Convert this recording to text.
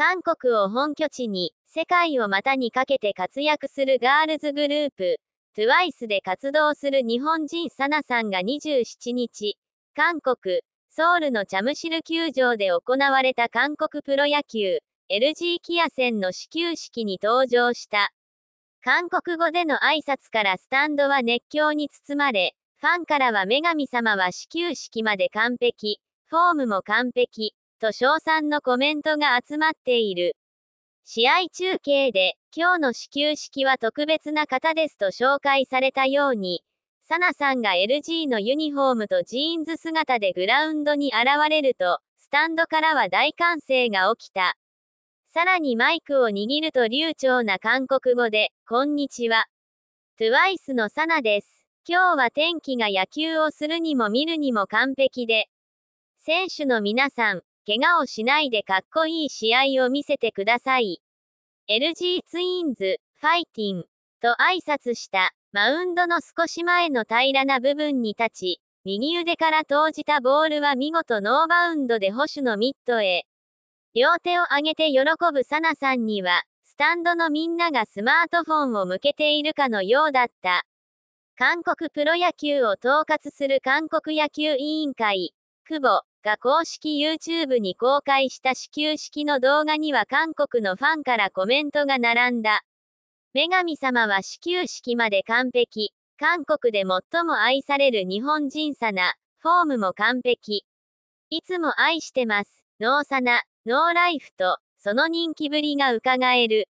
韓国を本拠地に、世界を股にかけて活躍するガールズグループ、TWICE で活動する日本人サナさんが27日、韓国、ソウルのチャムシル球場で行われた韓国プロ野球、LG キア戦の始球式に登場した。韓国語での挨拶からスタンドは熱狂に包まれ、ファンからは女神様は始球式まで完璧、フォームも完璧、と称賛のコメントが集まっている。試合中継で、今日の始球式は特別な方ですと紹介されたように、サナさんが LG のユニフォームとジーンズ姿でグラウンドに現れると、スタンドからは大歓声が起きた。さらにマイクを握ると流暢な韓国語で、こんにちは。TWICE のサナです。今日は天気が野球をするにも見るにも完璧で。選手の皆さん、怪我をしないでかっこいい試合を見せてください。LG ツインズ、ファイティン、と挨拶した、マウンドの少し前の平らな部分に立ち、右腕から投じたボールは見事ノーバウンドで保守のミットへ。両手を上げて喜ぶサナさんには、スタンドのみんながスマートフォンを向けているかのようだった。韓国プロ野球を統括する韓国野球委員会、久保が公式 YouTube に公開した始球式の動画には韓国のファンからコメントが並んだ。女神様は始球式まで完璧。韓国で最も愛される日本人さな。フォームも完璧。いつも愛してます。ノーサナ、ノーライフと、その人気ぶりが伺える。